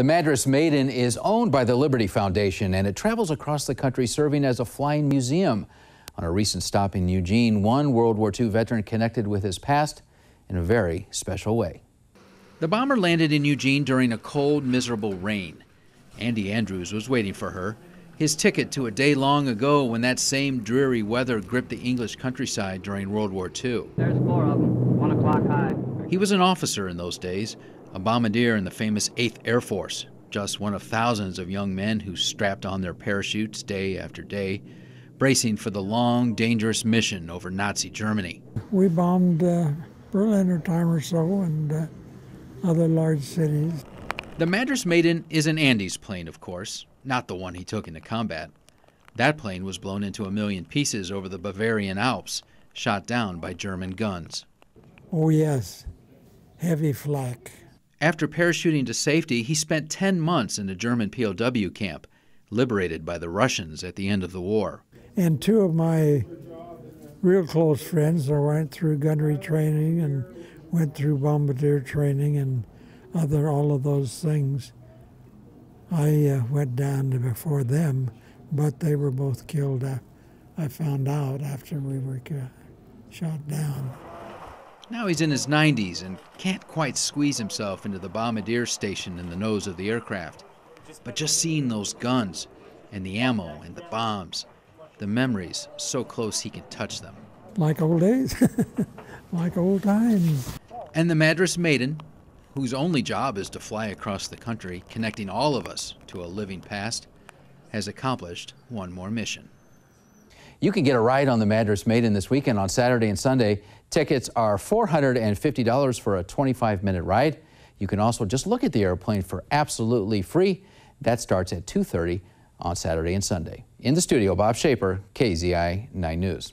The Madras Maiden is owned by the Liberty Foundation and it travels across the country serving as a flying museum. On a recent stop in Eugene, one World War II veteran connected with his past in a very special way. The bomber landed in Eugene during a cold, miserable rain. Andy Andrews was waiting for her, his ticket to a day long ago when that same dreary weather gripped the English countryside during World War II. There's four of them, one o'clock high. He was an officer in those days, a bombardier in the famous 8th Air Force, just one of thousands of young men who strapped on their parachutes day after day, bracing for the long, dangerous mission over Nazi Germany. We bombed uh, Berlin a time or so and uh, other large cities. The Madras Maiden is an Andes plane, of course, not the one he took into combat. That plane was blown into a million pieces over the Bavarian Alps, shot down by German guns. Oh, yes, heavy flak. After parachuting to safety, he spent 10 months in a German POW camp, liberated by the Russians at the end of the war. And two of my real close friends that went through gunnery training and went through bombardier training and other all of those things. I uh, went down before them, but they were both killed. Uh, I found out after we were uh, shot down. Now he's in his 90s and can't quite squeeze himself into the bombardier station in the nose of the aircraft. But just seeing those guns and the ammo and the bombs, the memories so close he can touch them. Like old days, like old times. And the Madras Maiden, whose only job is to fly across the country, connecting all of us to a living past, has accomplished one more mission. You can get a ride on the Madras Maiden this weekend on Saturday and Sunday. Tickets are $450 for a 25-minute ride. You can also just look at the airplane for absolutely free. That starts at 2.30 on Saturday and Sunday. In the studio, Bob Shaper, KZI 9 News.